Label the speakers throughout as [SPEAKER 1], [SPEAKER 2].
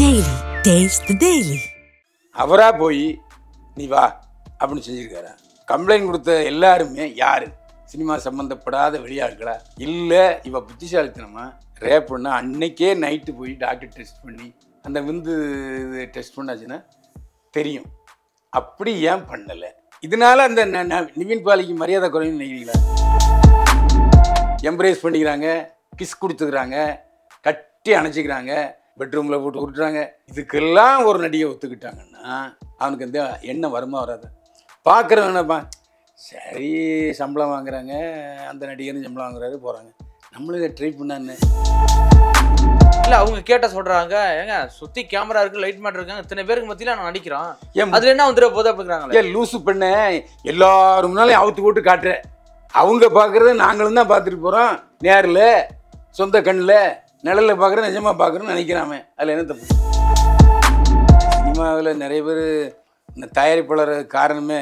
[SPEAKER 1] Daily taste daily அவராக போய் நீ வா அப்படின்னு செஞ்சுருக்காரு கம்ப்ளைண்ட் கொடுத்த எல்லாருமே யார் சினிமா சம்மந்தப்படாத வெளியாட்களா இல்லை இவ புத்திசாலித்தனமா ரேப் பண்ணால் அன்னைக்கே நைட்டு போய் டாக்டர் டெஸ்ட் பண்ணி அந்த விந்து டெஸ்ட் பண்ணாச்சுன்னா தெரியும் அப்படி ஏன் பண்ணலை இதனால அந்த நிவின் பாலிக்கு மரியாதை குறையும் நினைக்கிறீங்களா எம்ப்ரேஸ் பண்ணிக்கிறாங்க கிஸ் கொடுத்துக்கிறாங்க கட்டி அணைச்சிக்கிறாங்க பெட்ரூமில் போட்டு கொடுத்துறாங்க இதுக்கெல்லாம் ஒரு நடிகை ஒத்துக்கிட்டாங்கன்னா அவனுக்கு இந்த எண்ணம் வருமா வராது பார்க்குறவங்க என்னப்பா சரி சம்பளம் வாங்குறாங்க அந்த நடிகரும் சம்பளம் வாங்குறாரு போகிறாங்க
[SPEAKER 2] நம்மளும் இதை ட்ரை பண்ணான்னு இல்லை அவங்க கேட்ட சொல்கிறாங்க ஏங்க சுற்றி கேமரா இருக்குது லைட் மேட் இருக்காங்க இத்தனை பேருக்கு மத்தியில் நான் நடிக்கிறான் ஏன் அதில் என்ன வந்துட போதா அப்படிங்கிறாங்க ஏன் லூசு பண்ண
[SPEAKER 1] எல்லாரும் முன்னாலையும் அவுத்து போட்டு காட்டுறேன் அவங்க பார்க்குறத நாங்களும் தான் பார்த்துட்டு போகிறோம் நேரில் சொந்த கண்ணில் நிழலில் பார்க்குறேன் நிஜமாக பார்க்குறேன்னு நினைக்கிறாமே அதில் என்ன தப்பு சினிமாவில் நிறைய பேர் இந்த தயாரிப்பாளர் காரணமே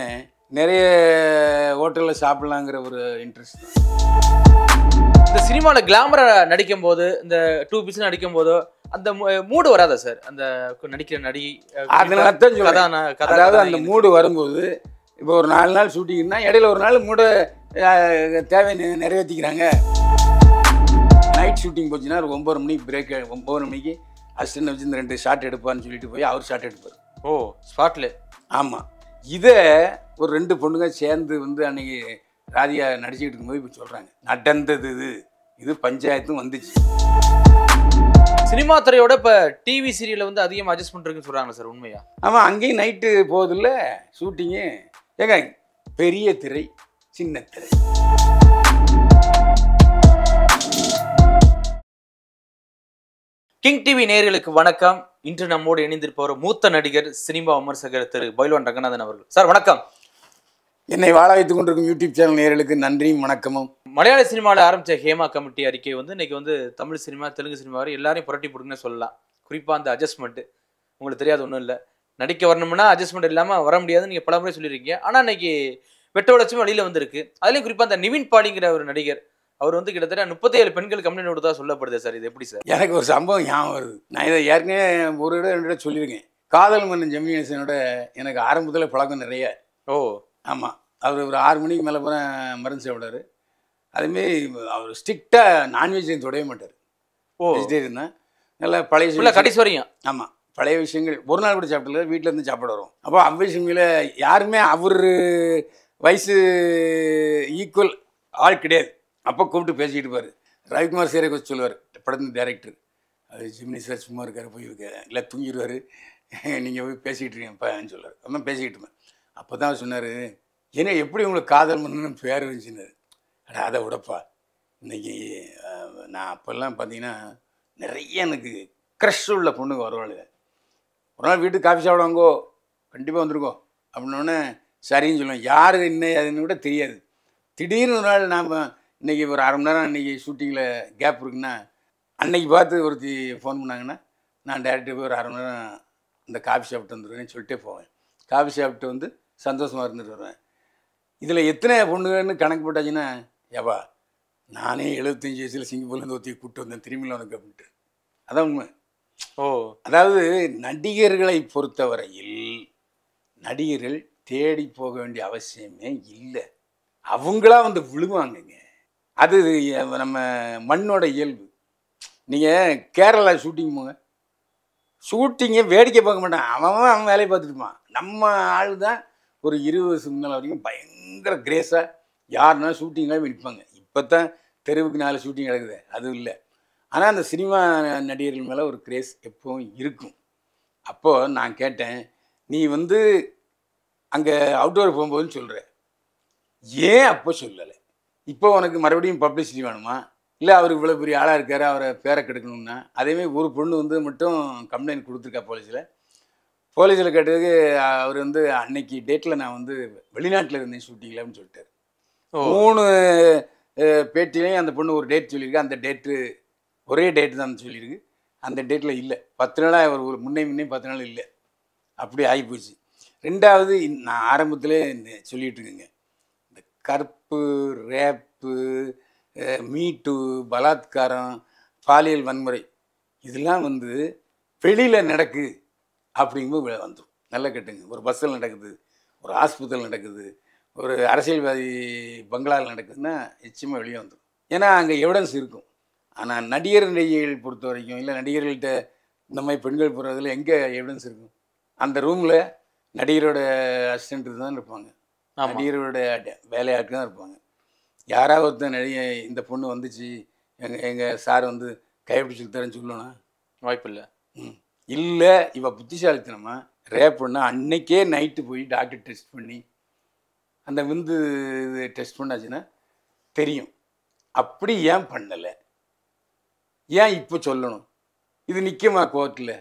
[SPEAKER 2] நிறைய ஹோட்டலில் சாப்பிட்லாங்கிற ஒரு இன்ட்ரெஸ்ட் இந்த சினிமாவில் கிளாமராக நடிக்கும் போது இந்த டூ பீஸ் நடிக்கும் போதோ அந்த மூடு வராதா சார் அந்த நடிக்கிற நடி அதனால தான் அதாவது அந்த மூடு
[SPEAKER 1] வரும்போது இப்போ ஒரு நாலு நாள் ஷூட்டிங்னா இடையில ஒரு நாள் மூட தேவை நிறைவேற்றிக்கிறாங்க ஷூட்டிங் போச்சுன்னா ஒரு ஒம்பது மணிக்கு பிரேக் ஒம்பது மணிக்கு அசிஸ்டன்ட் வச்சு இந்த ரெண்டு ஷாட் எடுப்பான்னு சொல்லிட்டு போய் அவர் ஷாட் எடுப்பார் ஓ ஸ்பாட்டில் ஆமாம் இதை ஒரு ரெண்டு பொண்ணுங்க சேர்ந்து வந்து அன்னைக்கு ராதியா நடிச்சுக்கிட்டு இருக்கும்போது இப்போ சொல்கிறாங்க நடந்தது இது
[SPEAKER 2] இது பஞ்சாயத்தும் வந்துச்சு சினிமா துறையோட இப்போ டிவி சீரியலில் வந்து அதிகமாக அட்ஜஸ்ட் பண்ணுறதுன்னு சொல்கிறாங்க சார் உண்மையா ஆமாம் அங்கேயும் நைட்டு போகுதில்ல ஷூட்டிங்கு ஏங்க பெரிய திரை சின்ன திரை கிங் டிவி நேர்களுக்கு வணக்கம் இன்று நம்மோடு இணைந்திருப்பவர் மூத்த நடிகர் சினிமா விமர்சகர் திரு பைல்வான் ரங்கநாதன் அவர்கள் சார் வணக்கம்
[SPEAKER 1] என்னை வாழ வைத்துக் கொண்டிருக்கும் யூடியூப் சேனல் நேர்களுக்கு நன்றியும் வணக்கமும்
[SPEAKER 2] மலையாள சினிமாவில் ஆரம்பித்த ஹேமா கமிட்டி அறிக்கை வந்து இன்னைக்கு வந்து தமிழ் சினிமா தெலுங்கு சினிமா வரை எல்லாரையும் புரட்டி போடுங்கன்னு சொல்லலாம் குறிப்பாக அந்த அட்ஜஸ்ட்மெண்ட்டு உங்களுக்கு தெரியாது ஒன்றும் இல்லை நடிக்க வரணும்னா அட்ஜஸ்ட்மெண்ட் இல்லாமல் வர முடியாதுன்னு நீங்கள் பல முறை சொல்லியிருக்கீங்க ஆனால் இன்னைக்கு வெட்ட வளர்ச்சியும் வழியில் வந்திருக்கு அதுலேயும் குறிப்பாக அந்த நிவின் பாடிங்கிற ஒரு நடிகர் அவர் வந்து கிட்டத்தட்ட முப்பத்தி ஏழு பெண்கள் கம்ப்ளைண்ட் கொடுத்தா சொல்லப்படுது சார் இது எப்படி சார் எனக்கு
[SPEAKER 1] ஒரு சம்பவம் ஞாபகம் வருது நான் இதை ஏற்கனவே ஒரு இடம் ரெண்டு இடம் சொல்லியிருக்கேன் காதல் மன்னன் ஜெமினிசனோட எனக்கு ஆரம்பத்தில் பழக்கம் நிறைய ஓ ஆமாம் அவர் ஒரு ஆறு மணிக்கு மேலே போகிற மருந்து சாப்பிடாரு அதுமாரி அவர் ஸ்ட்ரிக்டாக நான்வெஜ் தொடவே மாட்டார் ஓ வெஜிடேரியன் தான்
[SPEAKER 2] நல்லா பழைய கடைசி வரையும்
[SPEAKER 1] ஆமாம் பழைய விஷயங்கள் ஒரு நாள் கூட சாப்பிடல வீட்டிலேருந்து சாப்பிட வரும் அப்போ அவ்விஷயங்கள யாருமே அவர் வயசு ஈக்குவல் ஆள் கிடையாது அப்போ கூப்பிட்டு பேசிக்கிட்டு இருப்பார் ரவிக்குமார் சேரை கொஞ்சம் சொல்லுவார் படத்தின் டேரக்டர் அது ஜிம்னி சார் சும்மா இருக்கார் போய் இல்லை தூங்கிடுவார் நீங்கள் போய் பேசிக்கிட்டு இருக்கீங்கப்பான்னு சொல்லுவார் அதான் பேசிக்கிட்டு இருப்பேன் அப்போ தான் சொன்னார் ஏன்னா எப்படி உங்களுக்கு காதல் பண்ணணும் பேர் இருந்துச்சுன்னாரு அடா அதை விடப்பா இன்றைக்கி நான் அப்போல்லாம் பார்த்தீங்கன்னா நிறைய எனக்கு க்ரஷ் உள்ள பொண்ணுங்க வருவாளுங்க ஒரு நாள் வீட்டுக்கு காஃபி சாப்பிடுவாங்கோ கண்டிப்பாக வந்துருக்கோம் அப்படின்னோடனே சரின்னு சொல்லுவேன் யார் என்ன அதுன்னு கூட தெரியாது திடீர்னு ஒரு நாள் நாம் இன்றைக்கி ஒரு அரை மணி நேரம் இன்றைக்கி ஷூட்டிங்கில் கேப் இருக்குன்னா அன்னைக்கு பார்த்து ஒருத்தி ஃபோன் பண்ணாங்கன்னா நான் டேரெக்டாக போய் ஒரு அரை மணி நேரம் இந்த காஃபி ஷாப்ட்டு வந்துருவேன்னு சொல்லிட்டே போவேன் காஃபி சாப்பிட்டு வந்து சந்தோஷமாக இருந்துட்டு வருவேன் இதில் எத்தனை பொண்ணுங்கன்னு கணக்கு போட்டாச்சுன்னா ஏவா நானே எழுபத்தஞ்சி வயசில் சிங்கப்பூர்லேருந்து ஒத்தி கூப்பிட்டு வந்தேன் திரும்பியில் வந்து கப்பிட்டு அதான் உண்மை ஓ அதாவது நடிகர்களை பொறுத்தவரையில் நடிகர்கள் தேடி போக வேண்டிய அவசியமே இல்லை அவங்களா வந்து விழுவாங்கங்க அது நம்ம மண்ணோட இயல்பு நீங்கள் கேரளா ஷூட்டிங் போங்க ஷூட்டிங்கே வேடிக்கை பார்க்க மாட்டான் அவன் அவன் வேலையை பார்த்துட்டுப்பான் நம்ம ஆள் தான் ஒரு இருபது வருஷத்துக்கு மேலே வரைக்கும் பயங்கர கிரேஸாக யாருனா ஷூட்டிங்காக விற்பாங்க இப்போ தான் தெருவுக்கு நாலு ஷூட்டிங் கிடக்குது அதுவும் இல்லை ஆனால் அந்த சினிமா நடிகர்கள் மேலே ஒரு கிரேஸ் எப்பவும் இருக்கும் அப்போது நான் கேட்டேன் நீ வந்து அங்கே அவுட்டோர் போகும்போதுன்னு சொல்கிற ஏன் அப்போ சொல்லலை இப்போ உனக்கு மறுபடியும் பப்ளிசிட்டி வேணுமா இல்லை அவர் இவ்வளோ பெரிய ஆளாக இருக்கார் அவரை பேரை கெடுக்கணும்னா அதேமாதிரி ஒரு பொண்ணு வந்து மட்டும் கம்ப்ளைண்ட் கொடுத்துருக்கா போலீஸில் போலீஸில் கேட்டதுக்கு அவர் வந்து அன்னைக்கு டேட்டில் நான் வந்து வெளிநாட்டில் இருந்தேன் ஷூட்டிங்கில் அப்படின்னு சொல்லிட்டார் மூணு பேட்டிலையும் அந்த பொண்ணு ஒரு டேட் சொல்லியிருக்கு அந்த டேட்டு ஒரே டேட்டு தான் சொல்லியிருக்கு அந்த டேட்டில் இல்லை பத்து நாளாக அவர் ஒரு முன்னே முன்னே பத்து நாள் இல்லை அப்படி ஆகிப்போச்சு ரெண்டாவது நான் ஆரம்பத்தில் சொல்லிகிட்டு இருக்கேங்க இந்த கற் தப்பு ரேப்பு மீட்டு பலாத்காரம் பாலியல் வன்முறை இதெல்லாம் வந்து வெளியில் நடக்குது அப்படிங்கும்போது வந்துடும் நல்ல கேட்டுங்க ஒரு பஸ்ஸில் நடக்குது ஒரு ஆஸ்பத்திரியில் நடக்குது ஒரு அரசியல்வாதி பங்களாவில் நடக்குதுன்னா நிச்சயமாக வெளியே வந்துடும் ஏன்னா அங்கே எவிடன்ஸ் இருக்கும் ஆனால் நடிகர் நடிகைகள் பொறுத்த வரைக்கும் இல்லை நடிகர்கள்ட்ட இந்த மாதிரி பெண்கள் போகிறதில் எங்கே எவிடன்ஸ் இருக்கும் அந்த ரூமில் நடிகரோட அசிஸ்டண்ட் தான் இருப்பாங்க நடிகர்களுடைய வேலையாட்கள் தான் இருப்பாங்க யாராவது ஒருத்தர் நடிக இந்த பொண்ணு வந்துச்சு எங்கள் எங்கள் சார் வந்து கைப்பிடிச்சு தரேன்னு சொல்லணும் வாய்ப்பு இல்லை இல்லை இவள் புத்திசாலித்தனமா ரேப் பொண்ணு அன்னைக்கே நைட்டு போய் டாக்டர் டெஸ்ட் பண்ணி அந்த விந்து இது டெஸ்ட் பண்ணாச்சுன்னா தெரியும் அப்படி ஏன் பண்ணலை ஏன் இப்போ சொல்லணும் இது நிற்குமா கோர்ட்டில்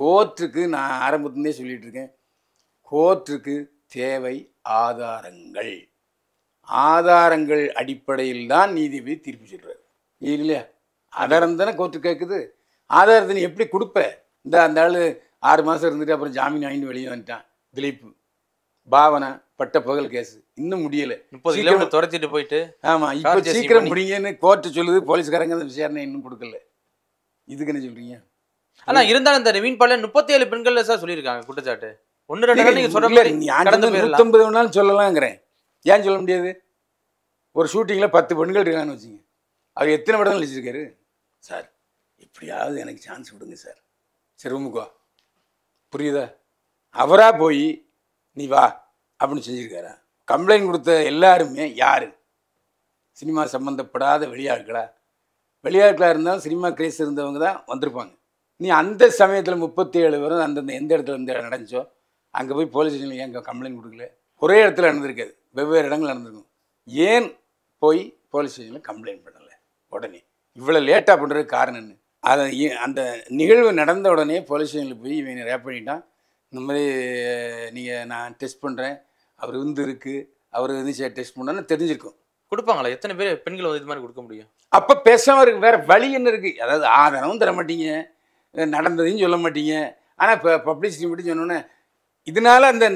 [SPEAKER 1] கோர்ட்டுக்கு நான் ஆரம்பத்துலேருந்தே சொல்லிகிட்ருக்கேன் கோர்ட்டுக்கு தேவை ஆதாரங்கள் ஆதாரங்கள் அடிப்படையில் தான் நீதிபதி தீர்ப்பு சொல்கிறார் இல்லையா ஆதாரம் தானே கோர்ட்டு கேட்குது ஆதாரத்தை நீ எப்படி கொடுப்ப இந்த அந்த ஆள் ஆறு மாதம் இருந்துட்டு அப்புறம் ஜாமீன் வாங்கிட்டு வெளியே வந்துட்டான் திலீப்பு பாவனா பட்ட புகல் கேஸ் இன்னும் முடியலை முப்பது துரத்திட்டு போயிட்டு ஆமாம் இப்போ சீக்கிரம் முடிங்கன்னு கோர்ட்டு சொல்லுது போலீஸ்காரங்க அந்த விசாரணை இன்னும் கொடுக்கல இதுக்கு என்ன சொல்கிறீங்க
[SPEAKER 2] ஆனால் இருந்தாலும் இந்த நவீன் பாலியல் முப்பத்தி ஏழு பெண்கள் சார் சொல்லியிருக்காங்க குற்றச்சாட்டு
[SPEAKER 1] சொல்லலாங்கிறேன் ஏன் சொல்ல முடியாது ஒரு ஷூட்டிங்கில் பத்து பெண்கள் இருக்காங்கன்னு வச்சுங்க அவர் எத்தனை படம் நடிச்சிருக்காரு சார் எப்படியாவது எனக்கு சான்ஸ் விடுங்க சார் சரி உமுக்கோ புரியுதா அவராக போய் நீ வா அப்படின்னு செஞ்சுருக்காரா கம்ப்ளைண்ட் கொடுத்த எல்லாருமே யார் சினிமா சம்மந்தப்படாத வெளியாட்களா வெளியாட்களாக இருந்தாலும் சினிமா கிரேஸ் இருந்தவங்க தான் வந்திருப்பாங்க நீ அந்த சமயத்தில் முப்பத்தி ஏழு வரும் அந்தந்த எந்த இடத்துல இருந்து நடந்துச்சோ அங்கே போய் போலீஸ் ஸ்டேஷனில் ஏன் கம்ப்ளைண்ட் கொடுக்கல ஒரே இடத்துல நடந்திருக்காது வெவ்வேறு இடங்கள் நடந்திருக்கும் ஏன் போய் போலீஸ் ஸ்டேஷனில் கம்ப்ளைண்ட் பண்ணலை உடனே இவ்வளோ லேட்டாக பண்ணுறதுக்கு காரணம் என்ன அதை அந்த நிகழ்வு நடந்த உடனே போலீஸ் ஸ்டேஷனில் போய் இவங்க ரேப் பண்ணிட்டான் இந்த மாதிரி நீங்கள் நான் டெஸ்ட் பண்ணுறேன் அவர் வந்து இருக்குது அவர் வந்து டெஸ்ட் பண்ணோன்னு தெரிஞ்சிருக்கும்
[SPEAKER 2] கொடுப்பாங்களா எத்தனை பேர் பெண்கள் வந்து இது மாதிரி கொடுக்க முடியும்
[SPEAKER 1] அப்போ பேசாமல் இருக்கு வேறு வழி என்ன இருக்குது அதாவது ஆதரவும் தர மாட்டீங்க நடந்ததையும் சொல்ல மாட்டீங்க ஆனால் இப்போ பப்ளிசிட்டி மட்டும் சொன்னோன்னே இதனால அந்த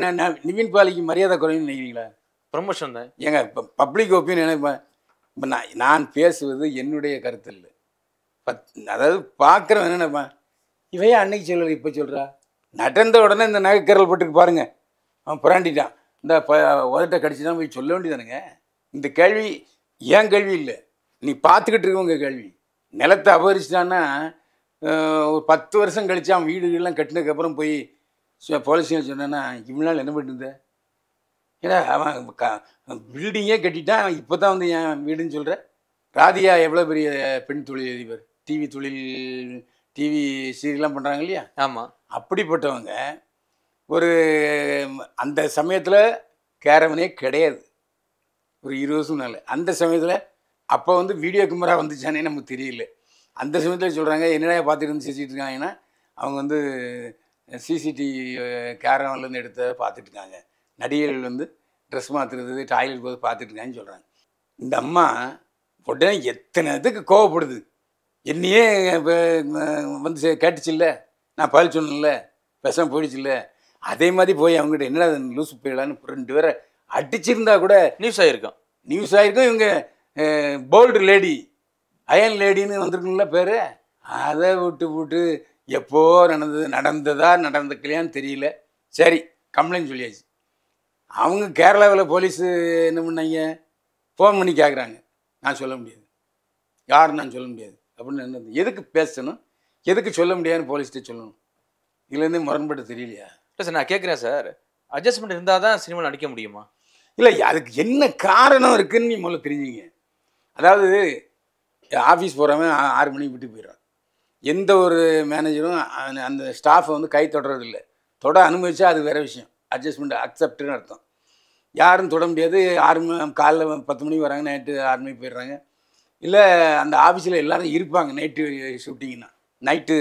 [SPEAKER 1] நிவின் பாலிக்கு மரியாதை குறையும்னு நினைக்கிறீங்களா ப்ரொமோஷன் தான் ஏங்க இப்போ பப்ளிக் ஒப்பீனியன் இப்போ இப்போ நான் நான் பேசுவது என்னுடைய கருத்து இல்லை பத் அதாவது பார்க்குறவன் என்னப்பா இவையே அன்னைக்கு சொல்லலை இப்போ சொல்கிறா நடந்த உடனே இந்த நகைக்கரல் போட்டுக்கு பாருங்கள் அவன் புராண்டிட்டான் இந்த ப உதட்ட கடிச்சு தான் போய் சொல்ல வேண்டியதானுங்க இந்த கேள்வி ஏன் கேள்வி இல்லை நீ பார்த்துக்கிட்டு இருக்கவங்க கேள்வி நிலத்தை அபகரிச்சிட்டான்னா ஒரு பத்து வருஷம் கழிச்சு அவன் வீடுகள்லாம் கட்டினதுக்கப்புறம் போய் ஸோ போலீஸுங்க சொன்னேன்னா இவ்வளோ நாள் என்ன பண்ணிட்டு ஏன்னா அவன் க பில்டிங்கே கட்டிட்டான் இப்போ தான் வந்து என் வீடுன்னு சொல்கிற ராதியா எவ்வளோ பெரிய பெண் தொழில் அதிபர் டிவி தொழில் டிவி சீரியல்லாம் பண்ணுறாங்க இல்லையா ஆமாம் அப்படிப்பட்டவங்க ஒரு அந்த சமயத்தில் கேரவனே கிடையாது ஒரு இருபது வருஷம் நாள் அந்த சமயத்தில் அப்போ வந்து வீடியோ கேமரா வந்துச்சானே நமக்கு தெரியல அந்த சமயத்தில் சொல்கிறாங்க என்னடா பார்த்துட்டு வந்து செஞ்சுட்டு இருக்காங்கன்னா அவங்க வந்து சிசிடிவி கேரவன்லேருந்து எடுத்த பார்த்துட்டு இருக்காங்க நடிகர்கள் வந்து ட்ரெஸ் மாற்றுறது டாய்லெட் போது பார்த்துட்டு இருக்காங்கன்னு சொல்கிறாங்க இந்த அம்மா உடனே எத்தனை இதுக்கு கோவப்படுது என்னையே வந்து கேட்டுச்சு இல்லை நான் பதில் சொன்னல விஷம் போயிடுச்சுல்ல அதே மாதிரி போய் அவங்ககிட்ட என்ன லூஸ் போயிடலான்னு ரெண்டு பேரை அடிச்சிருந்தா கூட நியூஸ் ஆகிருக்கும் நியூஸ் ஆகிருக்கும் இவங்க போல்டு லேடி அயன் லேடின்னு வந்திருக்குங்களா பேர் அதை விட்டு விட்டு எப்போ நடந்தது நடந்ததா நடந்துக்கலையான்னு தெரியல சரி கம்ப்ளைண்ட் சொல்லியாச்சு அவங்க கேரளாவில் போலீஸு என்ன பண்ணாங்க ஃபோன் பண்ணி கேட்குறாங்க நான் சொல்ல முடியாது யார் நான் சொல்ல முடியாது அப்படின்னு என்ன எதுக்கு பேசணும் எதுக்கு சொல்ல முடியாதுன்னு போலீஸ்கிட்ட சொல்லணும் இதுலேருந்து முரண்பட்டு தெரியலையா
[SPEAKER 2] இல்லை சார் நான் கேட்குறேன் சார் அட்ஜஸ்ட்மெண்ட் இருந்தால் தான் சினிமாவில் நடிக்க முடியுமா
[SPEAKER 1] இல்லை அதுக்கு என்ன காரணம் இருக்குதுன்னு நீ முதல்ல தெரிஞ்சுங்க அதாவது ஆஃபீஸ் போகிறவன் ஆறு மணிக்கு விட்டு போயிடுறான் எந்த ஒரு மேனேஜரும் அந்த ஸ்டாஃபை வந்து கை தொடரதில்லை தொட அனுமதிச்சா அது வேறு விஷயம் அட்ஜஸ்ட்மெண்ட் அக்செப்ட்னு அர்த்தம் யாரும் தொட முடியாது ஆர்மி காலைல பத்து மணிக்கு வராங்க நைட்டு ஆர்மி போயிடுறாங்க இல்லை அந்த ஆஃபீஸில் எல்லோரும் இருப்பாங்க நைட்டு ஷூட்டிங்னா நைட்டு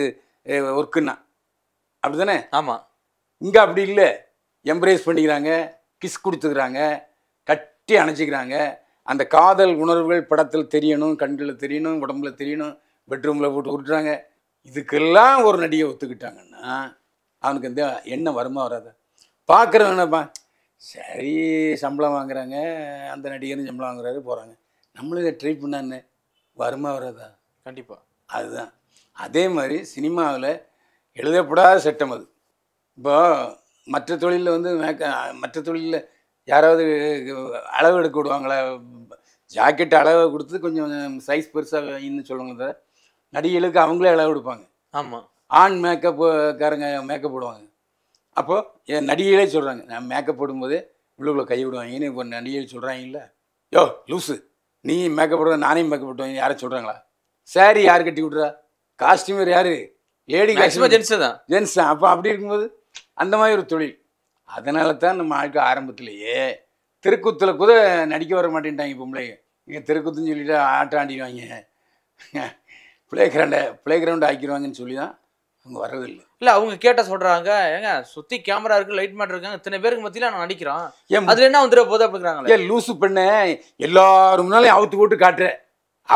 [SPEAKER 1] ஒர்க்குன்னா அப்படி தானே ஆமாம் இங்கே அப்படி இல்லை எம்ப்ரேஸ் பண்ணிக்கிறாங்க கிஸ் கொடுத்துக்கிறாங்க கட்டி அணைச்சிக்கிறாங்க அந்த காதல் உணர்வுகள் படத்தில் தெரியணும் கண்டில் தெரியணும் உடம்புல தெரியணும் பெட்ரூமில் போட்டு உருட்டுறாங்க இதுக்கெல்லாம் ஒரு நடிகை ஒத்துக்கிட்டாங்கன்னா அவனுக்கு இந்த எண்ணம் வருமா வராது பார்க்குறவன் என்னப்பா சரி சம்பளம் வாங்குறாங்க அந்த நடிகரும் சம்பளம் வாங்குறாரு போகிறாங்க நம்மளும் இதை ட்ரை பண்ணான்னு வருமா வராதா கண்டிப்பாக அதுதான் அதே மாதிரி சினிமாவில் எழுதப்படாத சட்டம் அது இப்போ மற்ற தொழிலில் வந்து மேக்க மற்ற தொழிலில் யாராவது அளவு எடுக்க விடுவாங்களா ஜாக்கெட் அளவு கொடுத்து கொஞ்சம் சைஸ் பெருசாக இன்னும் சொல்லுவாங்க தவிர நடிகைகளுக்கு அவங்களே அளவு கொடுப்பாங்க ஆமாம் ஆண் மேக்கப் காரங்க மேக்கப் போடுவாங்க அப்போது என் நடிகைகளே சொல்கிறாங்க நான் மேக்கப் உள்ள இவ்வளோக்குள்ள கை விடுவாங்கன்னு இப்போ நடிகைகள் சொல்கிறாங்கல்ல யோ லூஸு நீ மேக்கப் போடுற நானே மேக்கப் போட்டுவாங்க யாரும் சொல்கிறாங்களா சாரி யார் கட்டி விட்றா காஸ்டியூமர் யார் லேடி காஸ்டியூமர் ஜென்ஸு தான் ஜென்ஸ் தான் அப்போ அப்படி இருக்கும்போது அந்த மாதிரி ஒரு தொழில் அதனால தான் நம்ம ஆழ்க்கை ஆரம்பத்துலேயே திருக்குத்தில் கூட நடிக்க வர மாட்டேன்ட்டாங்க பொம்பளை இங்கே திருக்குத்துன்னு சொல்லிட்டு ஆட்டம் ஆண்டிடுவாங்க ப்ளே கிரவுண்டை பிளே கிரவுண்டு ஆக்கிடுவாங்கன்னு சொல்லி தான் அவங்க வரதில்லை
[SPEAKER 2] இல்லை அவங்க கேட்ட சொல்கிறாங்க ஏங்க சுற்றி கேமரா இருக்குது லைட் மேட் இருக்காங்க இத்தனை பேருக்கு மத்தியில் நான் நடிக்கிறான் ஏன் அதில் என்ன வந்துட போதும் அப்படிங்கிறாங்க ஏன்
[SPEAKER 1] லூசு பெண்ணை எல்லாரும் முன்னாலையும் அவுத்து போட்டு காட்டுறேன்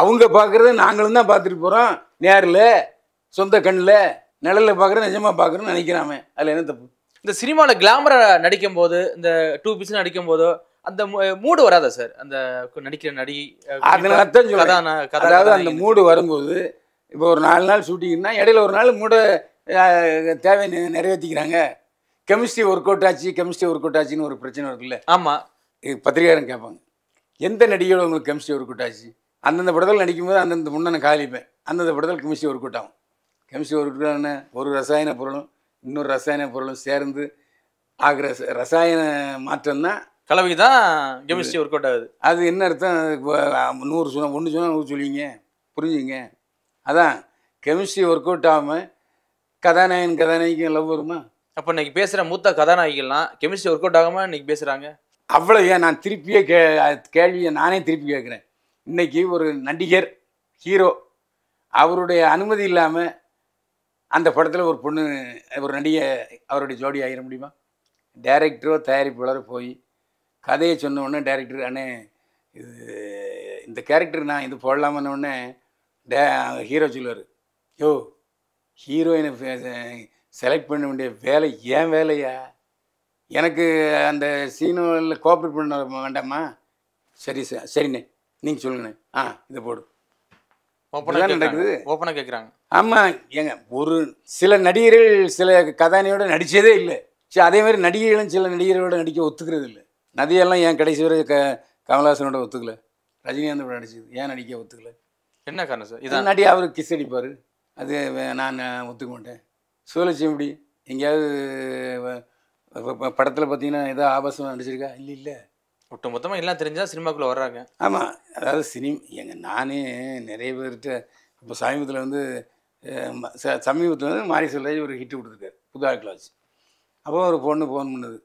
[SPEAKER 1] அவங்க பார்க்குறத நாங்களும் தான் பார்த்துட்டு போகிறோம் நேரில் சொந்த கண்ணில் நிழலில் பார்க்குறேன் நிஜமாக பார்க்குறேன்னு நினைக்கிறாமே
[SPEAKER 2] அதில் என்ன தப்பு இந்த சினிமாவில் கிளாமரை நடிக்கும் போது இந்த டூ பீஸ் நடிக்கும் போதோ அந்த மூடு வராதா சார் அந்த நடிக்கிற நடி அதனால அதாவது அந்த மூடு
[SPEAKER 1] வரும்போது இப்போ ஒரு நாலு நாள் ஷூட்டிங்னா இடையில ஒரு நாள் மூட தேவை நிறைவேற்றிக்கிறாங்க கெமிஸ்ட்ரி ஒர்க் அவுட் ஆச்சு கெமிஸ்ட்ரி ஒர்க் அவுட் ஆச்சுன்னு ஒரு பிரச்சனை இருக்குல்ல ஆமாம் பத்திரிகாரம் கேட்பாங்க எந்த நடிகையோட உங்களுக்கு கெமிஸ்ட்ரி ஒர்க் அவுட் ஆச்சு அந்தந்த படத்தில் நடிக்கும்போது அந்தந்த முன்னே நான் காலிப்பேன் அந்தந்த படத்தில் கெமிஸ்ட்ரி ஒர்க் அவுட் ஆகும் கெமிஸ்ட்ரி ஒர்க் அவுட் என்ன ஒரு ரசாயன பொருளும் இன்னொரு ரசாயன பொருளும் சேர்ந்து ஆகிற ரசாயன மாற்றம் தான்
[SPEAKER 2] கலவை தான் கெமிஸ்ட்ரி ஒர்க் அவுட் ஆகுது
[SPEAKER 1] அது என்ன அர்த்தம் நூறு சொன்னால் ஒன்று சொன்னால் நூறு சொல்லிங்க புரிஞ்சுங்க அதான் கெமிஸ்ட்ரி ஒர்க் அவுட் ஆகாமல் கதாநாயகன் கதாநாயகிக்கும் லவ் வருமா
[SPEAKER 2] அப்போ இன்னைக்கு பேசுகிற மூத்த கதாநாயகிகள்லாம் கெமிஸ்ட்ரி ஒர்க் அவுட் ஆகாமல் இன்னைக்கு பேசுகிறாங்க
[SPEAKER 1] அவ்வளோ ஏன் நான் திருப்பியே கே கேள்வியை நானே திருப்பி கேட்குறேன் இன்றைக்கி ஒரு நடிகர் ஹீரோ அவருடைய அனுமதி இல்லாமல் அந்த படத்தில் ஒரு பொண்ணு ஒரு நடிகை அவருடைய ஜோடி ஆகிட முடியுமா டேரக்டரோ தயாரிப்பாளரோ போய் கதையை சொன்ன உடனே டேரக்டர் அண்ணே இது இந்த கேரக்டர் நான் இது போடலாமன்னொடனே டே ஹீரோ சொல்லுவார் யோ ஹீரோயினை செலக்ட் பண்ண வேண்டிய வேலை ஏன் வேலையா எனக்கு அந்த சீனோவில் கோஆப்ரேட் பண்ண வேண்டாமா சரி சார் சரிண்ணே நீங்கள் சொல்லுங்கண்ணே ஆ இதை போடு
[SPEAKER 2] ஓப்பனாக நடக்குது ஓப்பனாக கேட்குறாங்க
[SPEAKER 1] ஆமாம் ஏங்க ஒரு சில நடிகர்கள் சில கதானியோட நடித்ததே இல்லை சரி அதே மாதிரி நடிகைகளும் சில நடிகர்களோடு நடிக்க ஒத்துக்கிறது இல்லை நதியெல்லாம் ஏன் கடைசி வரை க கமலஹாசனோட ஒத்துக்கல ரஜினிகாந்தோட நடிச்சது ஏன் நடிக்க ஒத்துக்கலை என்ன காரணம் சார் இதான் நடி அவர் கிஸ் அடிப்பார் அது நான் ஒத்துக்க மாட்டேன் சுழற்சி எப்படி எங்கேயாவது படத்தில் பார்த்தீங்கன்னா ஏதோ ஆபாசமாக நடிச்சிருக்கா இல்லை இல்லை
[SPEAKER 2] ஒட்டு மொத்தமாக எல்லாம் தெரிஞ்சால் சினிமாக்குள்ளே வர்றாங்க ஆமாம்
[SPEAKER 1] அதாவது சினிமா எங்கள் நானே நிறைய பேர்கிட்ட இப்போ சமீபத்தில் வந்து சமீபத்தில் வந்து மாரி செல்வராஜ் ஒரு ஹிட் கொடுத்துருக்காரு புதா கிளாஸ் அப்போ ஒரு பொண்ணு ஃபோன் பண்ணுது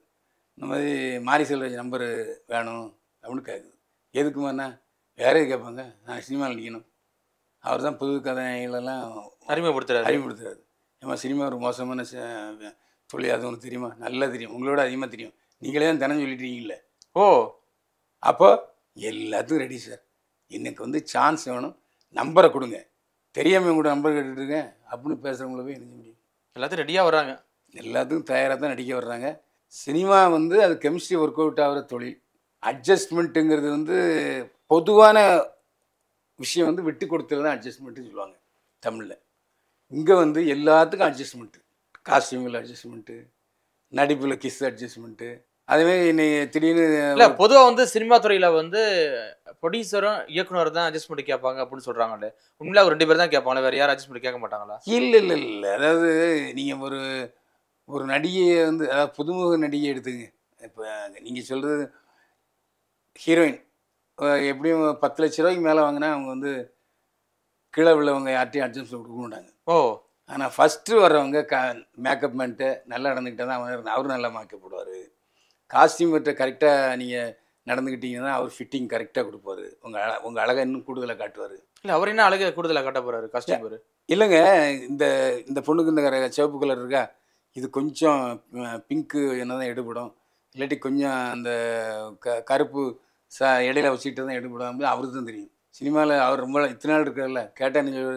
[SPEAKER 1] இந்த மாதிரி மாரி செல்வராஜ் நம்பரு வேணும் அப்படின்னு கேட்குது எதுக்குமாண்ணா வேறே கேட்பாங்க நான் சினிமா நடிக்கணும் அவர் தான் புது கதைகளெல்லாம் அறிமுகப்படுத்துறாரு அறிமுகப்படுத்துறாரு ஏமா சினிமா ஒரு மோசமான தொழில் அது ஒன்று தெரியுமா நல்லா தெரியும் உங்களோட அதிகமாக தெரியும் நீங்களே தான் தினம் சொல்லிட்டுருக்கீங்களே ஓ அப்போ எல்லாத்துக்கும் ரெடி சார் எனக்கு வந்து சான்ஸ் வேணும் நம்பரை கொடுங்க தெரியாமல் உங்களோட நம்பர் கேட்டுட்ருக்கேன் அப்படின்னு பேசுகிறவங்கள போய் என்ன முடியும்
[SPEAKER 2] எல்லாத்தையும் ரெடியாக வர்றாங்க
[SPEAKER 1] எல்லாத்துக்கும் தயாராக தான் நடிக்க வர்றாங்க சினிமா வந்து அது கெமிஸ்ட்ரி ஒர்க் அவுட் ஆகிற தொழில் அட்ஜஸ்ட்மெண்ட்டுங்கிறது வந்து பொதுவான விஷயம் வந்து விட்டு கொடுத்தது தான் அட்ஜஸ்ட்மெண்ட்டுன்னு சொல்லுவாங்க தமிழில் இங்கே வந்து எல்லாத்துக்கும் அட்ஜஸ்ட்மெண்ட்டு காஸ்டியூமில்
[SPEAKER 2] அட்ஜஸ்ட்மெண்ட்டு நடிப்பில் கிஸ் அட்ஜஸ்ட்மெண்ட்டு
[SPEAKER 1] அதேமாதிரி இன்னைக்கு திடீர்னு இல்லை
[SPEAKER 2] பொதுவாக வந்து சினிமா துறையில் வந்து ப்ரொடியூசரும் இயக்குனர் தான் அட்ஜஸ்ட்மெண்ட் கேட்பாங்க அப்படின்னு சொல்கிறாங்களே உண்மையில ஒரு ரெண்டு பேர் தான் கேட்பாங்களே வேறு யாரும் அட்ஜஸ்ட்மெண்ட் கேட்க மாட்டாங்களா இல்லை இல்லை இல்லை
[SPEAKER 1] அதாவது நீங்கள் ஒரு ஒரு நடிகையை வந்து அதாவது புதுமுக நடிகை எடுத்துங்க இப்போ நீங்கள் சொல்கிறது ஹீரோயின் எப்படியும் பத்து லட்ச ரூபாய்க்கு மேலே வாங்கினா அவங்க வந்து கீழே உள்ளவங்க யார்ட்டையும் அட்ஜஸ்ட் கொடுக்க மாட்டாங்க ஓ ஆனால் ஃபஸ்ட்டு வர்றவங்க க மேக்கப் மேன்ட்டு நல்லா நடந்துக்கிட்டே தான் அவன் அவரும் நல்லா மேக்கப் போடுவார் காஸ்டியூம்கிட்ட கரெக்டாக நீங்கள் நடந்துக்கிட்டீங்கன்னா அவர் ஃபிட்டிங் கரெக்டாக கொடுப்பாரு உங்கள் அழ உங்கள் அழகை இன்னும் கூடுதலாக காட்டுவார்
[SPEAKER 2] இல்லை அவர் என்ன அழகை கூடுதலாக காட்ட போகிறாரு கஸ்டமர்
[SPEAKER 1] இல்லைங்க இந்த இந்த பொண்ணுக்கு இந்த சிவப்பு கலர் இருக்கா இது கொஞ்சம் பிங்க்கு என்ன தான் எடுபடும் இல்லாட்டி கொஞ்சம் அந்த க கருப்பு ச இடையில வச்சுக்கிட்டு தான் எடுபடாமல் அவருக்கு தான் தெரியும் சினிமாவில் அவர் ரொம்ப இத்தனை நாள் இருக்கார்ல கேட்டால் நீங்கள்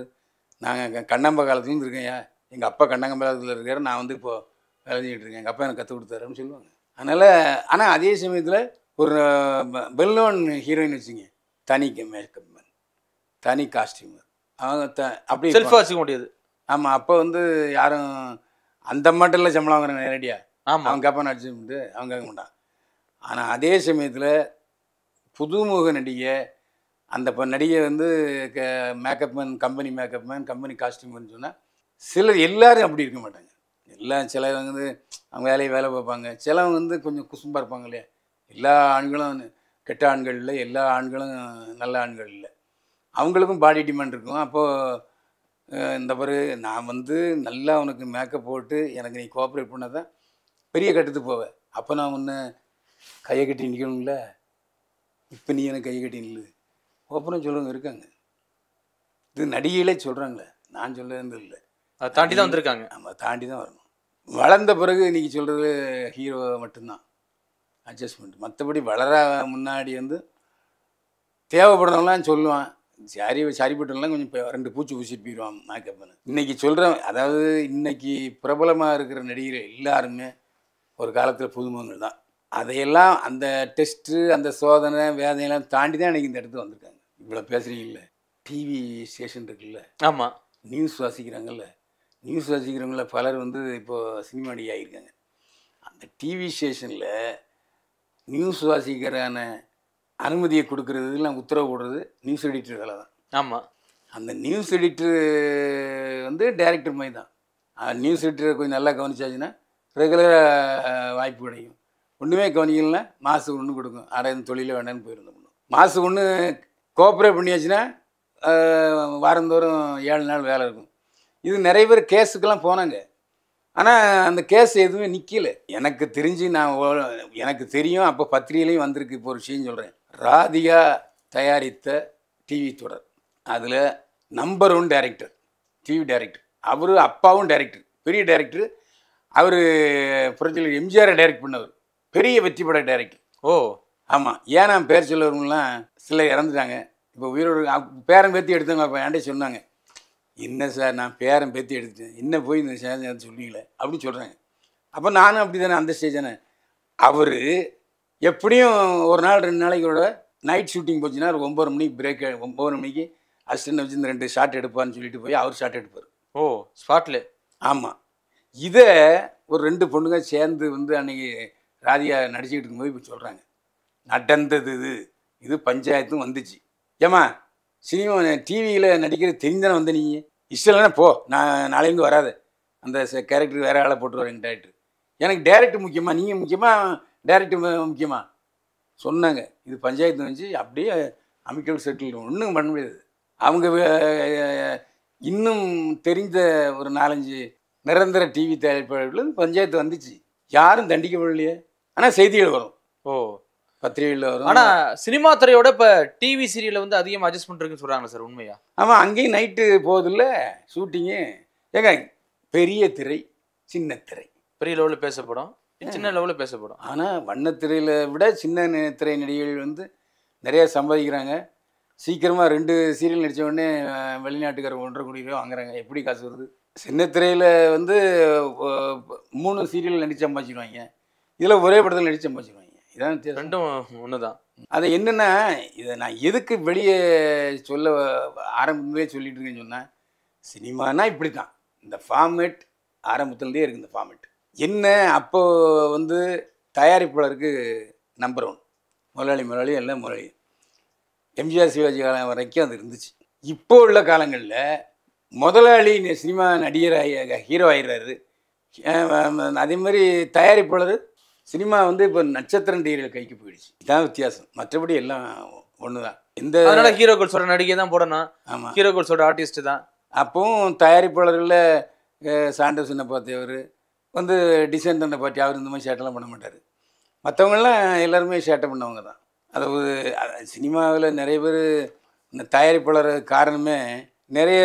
[SPEAKER 1] நாங்கள் கண்ணாம்பா காலத்துலேருந்து இருக்கேன்யா எங்கள் அப்பா காலத்தில் இருக்கார் நான் வந்து இப்போது வேலை செஞ்சுட்டு இருக்கேன் எங்கள் அப்பா எனக்கு கற்றுக் கொடுத்தாருன்னு சொல்லுவாங்க அதனால் ஆனால் அதே சமயத்தில் ஒரு பெல்லோன் ஹீரோயின் வச்சுங்க தனி மேக்கப் தனி காஸ்டியூமர் அவங்க த அப்படி செல்ஃபாக வச்சுக்க முடியாது ஆமாம் அப்போ வந்து யாரும் அந்த மாட்டில் சம்பளம் வாங்குறாங்க நேரடியாக ஆமாம் அவங்க அப்பா நடிச்சுட்டு அவங்க கேட்க மாட்டான் ஆனால் அதே சமயத்தில் புதுமுக நடிகை அந்த இப்போ நடிகை வந்து க makeup man company makeup man company காஸ்டியூம்னு சொன்னால் சிலர் எல்லோரும் அப்படி இருக்க மாட்டாங்க எல்லாம் சிலர் வந்து அவங்க வேலையை வேலை பார்ப்பாங்க சிலவங்க வந்து கொஞ்சம் குசும்பாக இருப்பாங்க இல்லையா எல்லா ஆண்களும் கெட்ட ஆண்கள் இல்லை எல்லா ஆண்களும் நல்ல ஆண்கள் இல்லை அவங்களுக்கும் பாடி டிமாண்ட் இருக்கும் அப்போது இந்த பாரு நான் வந்து நல்லா உனக்கு மேக்கப் போட்டு எனக்கு நீ கோஆப்ரேட் பண்ணால் தான் பெரிய கட்டத்துக்கு போவேன் அப்போ நான் ஒன்று கையை கட்டி நிற்கணும்ல இப்போ நீ எனக்கு கை கட்டி நில்லு ஓப்பனாக சொல்லுவாங்க இருக்காங்க இது நடிகையிலே சொல்கிறாங்களே நான் சொல்லுறது இல்லை அதை தாண்டி தான் வந்திருக்காங்க நம்ம தாண்டி தான் வரணும் வளர்ந்த பிறகு இன்றைக்கி சொல்கிறது ஹீரோ மட்டும்தான் அட்ஜஸ்ட்மெண்ட் மற்றபடி வளர முன்னாடி வந்து தேவைப்படுறவங்களாம் சொல்லுவான் சரி சரிப்பட்டவங்களாம் கொஞ்சம் ரெண்டு பூச்சி பூச்சிட்டு போயிடுவான் மேக்கப்பன்னு இன்றைக்கி சொல்கிறேன் அதாவது இன்றைக்கி பிரபலமாக இருக்கிற நடிகர் எல்லாருமே ஒரு காலத்தில் புதுமுகங்கள் தான் அதையெல்லாம் அந்த டெஸ்ட்டு அந்த சோதனை வேதனையெல்லாம் தாண்டி தான் எனக்கு இந்த இடத்துக்கு வந்திருக்காங்க இவ்வளோ பேசுகிறீங்கல்ல டிவி ஸ்டேஷன் இருக்குல்ல ஆமாம் நியூஸ் வாசிக்கிறாங்கல்ல நியூஸ் வாசிக்கிறவங்கள பலர் வந்து இப்போது சினிமா நடிகை ஆகியிருக்காங்க அந்த டிவி ஸ்டேஷனில் நியூஸ் வாசிக்கிறான அனுமதியை நான் உத்தரவு போடுறது நியூஸ் எடிட்டர் வேலை தான் ஆமாம் அந்த நியூஸ் எடிட்டர் வந்து டைரக்டர் மாதிரி தான் நியூஸ் எடிட்டரை கொஞ்சம் நல்லா கவனிச்சாச்சுன்னா ரெகுலராக வாய்ப்பு கிடைக்கும் ஒன்றுமே கவனிக்கலன்னா மாசு ஒன்று கொடுக்கும் அட தொழில தொழில் வேண்டான்னு போயிருந்தோம் மாசு ஒன்று கோஆப்ரேட் பண்ணியாச்சுன்னா வாரந்தோறும் ஏழு நாள் வேலை இருக்கும் இது நிறைய பேர் கேஸுக்கெல்லாம் போனாங்க ஆனால் அந்த கேஸ் எதுவுமே நிற்கல எனக்கு தெரிஞ்சு நான் எனக்கு தெரியும் அப்போ பத்திரிகையிலையும் வந்திருக்கு இப்போ ஒரு விஷயம் சொல்கிறேன் ராதிகா தயாரித்த டிவி தொடர் அதில் number one director TV director அவர் அப்பாவும் டைரக்டர் பெரிய டைரக்டர் அவர் புரட்சியில் எம்ஜிஆரை டைரக்ட் பண்ணவர் பெரிய வெற்றி பட டேரக்டர் ஓ ஆமாம் ஏன் நான் பேர் சொல்லவங்களாம் சிலர் இறந்துட்டாங்க இப்போ உயிரோடு பேரன் பேத்தி எடுத்தவங்க அப்போ ஏன்டே சொன்னாங்க என்ன சார் நான் பேரன் பேத்தி எடுத்துட்டேன் என்ன போய் இந்த சார் சொன்னீங்களே அப்படின்னு சொல்கிறாங்க அப்போ நானும் அப்படி தானே அந்த ஸ்டேஜ் தானே அவர் எப்படியும் ஒரு நாள் ரெண்டு நாளைக்கு கூட நைட் ஷூட்டிங் போச்சுன்னா ஒரு ஒம்பது மணிக்கு பிரேக் ஒம்பது மணிக்கு அசிஸ்டன்ட் வச்சு இந்த ரெண்டு ஷார்ட் எடுப்பான்னு சொல்லிட்டு போய் அவர் ஷார்ட் எடுப்பார் ஓ ஸ்பாட்டில் ஆமாம் இதை ஒரு ரெண்டு பொண்ணுங்க சேர்ந்து வந்து அன்றைக்கி ராதியா நடிச்சுக்கிட்டு இருக்கும்போது இப்போ சொல்கிறாங்க நடந்தது இது இது பஞ்சாயத்தும் வந்துச்சு ஏம்மா சினிமா டிவியில் நடிக்கிற தெரிஞ்சானே வந்து நீங்கள் இஷ்டம்னா போ நான் நாளையிலேருந்து வராது அந்த கேரக்டர் வேறு ஆளை போட்டு வரேன் டேரக்டர் எனக்கு டேரக்டர் முக்கியமாக நீங்கள் முக்கியமாக டேரக்டர் முக்கியமாக சொன்னாங்க இது பஞ்சாயத்து வந்துச்சு அப்படியே அமிக்கல் செட்டில் ஒன்றும் பண்ண முடியாது அவங்க இன்னும் தெரிந்த ஒரு நாலஞ்சு நிரந்தர டிவி தயாரிப்பாளர்கள் பஞ்சாயத்து வந்துச்சு யாரும் தண்டிக்கப்படலையே ஆனால் செய்திகள் வரும் ஓ பத்திரிகையில் வரும் ஆனால் சினிமா துறையோட இப்போ
[SPEAKER 2] டிவி சீரியலில் வந்து அதிகமாக அட்ஜஸ்ட் பண்ணுறதுன்னு சொல்கிறாங்க சார் உண்மையா
[SPEAKER 1] ஆமாம் அங்கேயும் நைட்டு போகுதில்ல ஷூட்டிங்கு ஏங்க பெரிய திரை சின்ன திரை
[SPEAKER 2] பெரிய லெவலில் பேசப்படும் சின்ன லெவலில் பேசப்படும்
[SPEAKER 1] ஆனால் வண்ணத்திரையில் விட சின்ன திரை நடிகைகள் வந்து நிறையா சம்பாதிக்கிறாங்க சீக்கிரமாக ரெண்டு சீரியல் நடித்த உடனே வெளிநாட்டுக்கார ஒன்றரை கோடி ரூபா வாங்குறாங்க எப்படி காசு வருது சின்ன திரையில் வந்து மூணு சீரியல் நடித்து சம்பாதிச்சிடுவாங்க இதில் ஒரே படத்தில் நடிச்சு வச்சுருவாங்க இதான் ரெண்டும் ஒன்று தான் அது என்னென்னா இதை நான் எதுக்கு வெளியே சொல்ல ஆரம்பமே சொல்லிட்டு இருக்கேன்னு சொன்னேன் சினிமானா இப்படி தான் இந்த ஃபார்மேட் ஆரம்பத்துலேருந்தே இருக்குது இந்த ஃபார்மேட் என்ன அப்போது வந்து தயாரிப்பாளருக்கு நம்பர் ஒன் முதலாளி முதலாளி எல்லாம் முதலாளி எம்ஜிஆர் சிவாஜி காலம் வரைக்கும் அது இருந்துச்சு இப்போ உள்ள காலங்களில் முதலாளி சினிமா நடிகர் ஹீரோ ஆகிடுறாரு அதே மாதிரி தயாரிப்பாளர் சினிமா வந்து இப்போ நட்சத்திரம் டீரியல் கைக்கு போயிடுச்சு இதுதான் வித்தியாசம் மற்றபடி எல்லாம் ஒன்று தான் இந்த அதனால்
[SPEAKER 2] ஹீரோக்கள் சொல்கிற நடிகை தான் போடணும் ஆமாம் ஹீரோக்கள் சொல்கிற
[SPEAKER 1] ஆர்டிஸ்ட்டு தான் அப்பவும் தயாரிப்பாளர்களில் சாண்டர்சனை பார்த்தவர் வந்து டிசைன் டிசைன்டனை பார்த்து அவர் இந்த மாதிரி ஷேட்டெல்லாம் பண்ண மாட்டார் மற்றவங்களாம் எல்லாருமே ஷேட்டை பண்ணவங்க தான் அதாவது சினிமாவில் நிறைய பேர் இந்த தயாரிப்பாளர் காரணமே நிறைய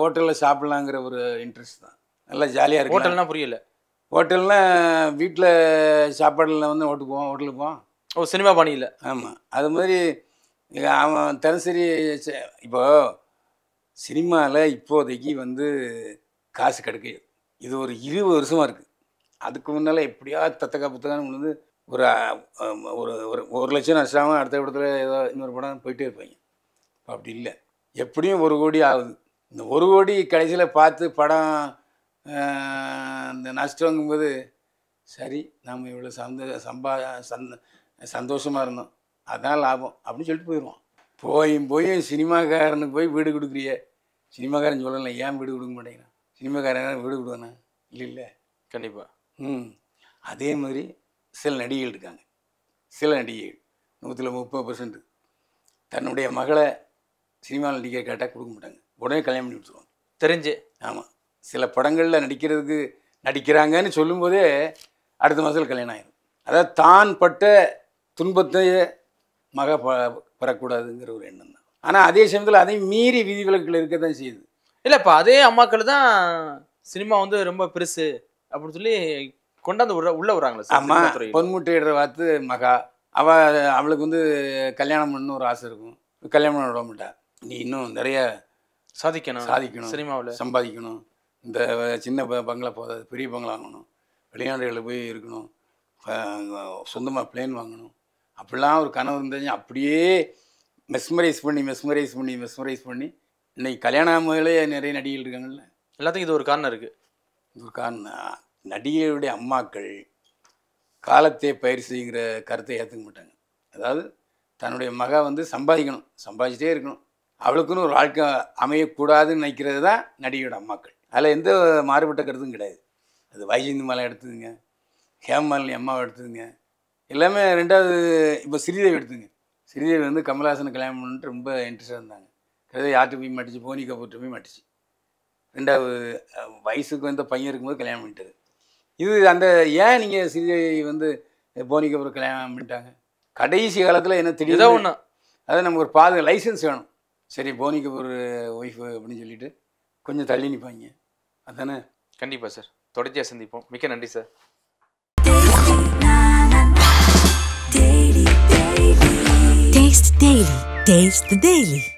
[SPEAKER 1] ஹோட்டலில் சாப்பிட்லாங்கிற ஒரு இன்ட்ரெஸ்ட் தான் நல்லா ஜாலியாக இருக்கும் ஹோட்டல்னால் புரியல ஹோட்டல்னால் வீட்டில் சாப்பாடில் வந்து ஓட்டுக்குவோம் ஹோட்டலுக்கு போவோம்
[SPEAKER 2] ஓ சினிமா பாணியில்
[SPEAKER 1] ஆமாம் அது மாதிரி அவன் தினசரி இப்போ சினிமாவில் இப்போதைக்கு வந்து காசு கிடைக்க இது ஒரு இருபது வருஷமாக இருக்குது அதுக்கு முன்னால் எப்படியா தத்தக்கா புத்தகம் வந்து ஒரு ஒரு ஒரு ஒரு லட்சம் நஷ்டமாக அடுத்த இடத்துல ஏதோ இன்னொரு படம் போயிட்டே இருப்பாங்க அப்படி இல்லை எப்படியும் ஒரு கோடி ஆகுது இந்த ஒரு கோடி கடைசியில் பார்த்து படம் அந்த நஷ்டங்கும்போது சரி நம்ம இவ்வளோ சந்த சம்பா சந்த சந்தோஷமாக இருந்தோம் அதான் லாபம் அப்படின்னு சொல்லிட்டு போயிடுவோம் போய் போய் சினிமாக்காரனுக்கு போய் வீடு கொடுக்குறிய சினிமாக்காரன் சொல்லலாம் ஏன் வீடு கொடுக்க மாட்டேங்கிறான் சினிமாக்காரன் வீடு கொடுவானா இல்லை இல்லை கண்டிப்பாக ம் அதே மாதிரி சில நடிகைகள் இருக்காங்க சில நடிகைகள் நூற்றில் முப்பது பர்சன்ட் தன்னுடைய மகளை சினிமாவில் நடிகை கேட்டால் கொடுக்க மாட்டாங்க உடனே கல்யாணம் பண்ணி விட்டுருவாங்க தெரிஞ்சு ஆமாம் சில படங்களில் நடிக்கிறதுக்கு நடிக்கிறாங்கன்னு சொல்லும்போதே அடுத்த மாதத்தில் கல்யாணம் ஆயிடும் அதாவது தான் பட்ட துன்பத்தையே மக ப பெறக்கூடாதுங்கிற ஒரு எண்ணம் தான் ஆனால் அதே சமயத்தில் அதையும் மீறி விதிவிலக்குகள் இருக்க
[SPEAKER 2] தான் செய்யுது இப்போ அதே அம்மாக்கள் தான் சினிமா வந்து ரொம்ப பெருசு அப்படின்னு சொல்லி கொண்டாந்து உள்ள உள்ள வராங்களே ஆமாம்
[SPEAKER 1] பொன்முட்டையிடுற பார்த்து மகா அவள் அவளுக்கு வந்து கல்யாணம் பண்ணணும் ஒரு ஆசை இருக்கும் கல்யாணம் பண்ண விட மாட்டா நீ இன்னும் நிறைய சாதிக்கணும் சாதிக்கணும் சினிமாவில் சம்பாதிக்கணும் இந்த சின்ன ப பங்களா போதாது பெரிய பங்களா வாங்கணும் வெளிநாடுகளில் போய் இருக்கணும் சொந்தமாக பிளேன் வாங்கணும் அப்படிலாம் ஒரு கனவு இருந்துச்சு அப்படியே மெஸ்மரைஸ் பண்ணி மெஸ்மரைஸ் பண்ணி மெஸ்மரைஸ் பண்ணி இன்றைக்கி கல்யாண ஆகும்போதிலே நிறைய நடிகைகள் இருக்காங்கல்ல
[SPEAKER 2] எல்லாத்துக்கும் இது ஒரு காரணம் இருக்குது இது
[SPEAKER 1] ஒரு காரணம் நடிகையுடைய அம்மாக்கள் காலத்தை பயிர் செய்கிற கருத்தை ஏற்றுக்க மாட்டாங்க அதாவது தன்னுடைய மக வந்து சம்பாதிக்கணும் சம்பாதிச்சிட்டே இருக்கணும் அவளுக்குன்னு ஒரு வாழ்க்கை அமையக்கூடாதுன்னு நினைக்கிறது தான் நடிகையோட அம்மாக்கள் அதில் எந்த மாறுபட்ட கருத்தும் கிடையாது அது வைஜந்தி மலை எடுத்துதுங்க ஹேமாலினி அம்மாவை எடுத்துதுங்க எல்லாமே ரெண்டாவது இப்போ ஸ்ரீதேவி எடுத்துங்க ஸ்ரீதேவி வந்து கமல்ஹாசன் கல்யாணம் பண்ணிட்டு ரொம்ப இன்ட்ரெஸ்டாக இருந்தாங்க கதை யார்ட்டு போய் மாட்டிச்சு போனி கபூர்ட்டு போய் மாட்டிச்சு ரெண்டாவது வயசுக்கு வந்து பையன் இருக்கும்போது கல்யாணம் பண்ணிட்டது இது அந்த ஏன் நீங்கள் ஸ்ரீதேவி வந்து போனி கபூர் கல்யாணம் பண்ணிட்டாங்க கடைசி காலத்தில் என்ன தெரியுதோ ஒன்றும் அதாவது நமக்கு ஒரு பாதுகா லைசன்ஸ் வேணும் சரி போனி கபூர் ஒய்ஃபு அப்படின்னு சொல்லிட்டு கொஞ்சம் தள்ளி நிற்பாங்க அதானே கண்டிப்பாக சார் தொடர்ச்சியாக சந்திப்போம் மிக்க நன்றி sir
[SPEAKER 2] Taste Daily. Taste the Daily.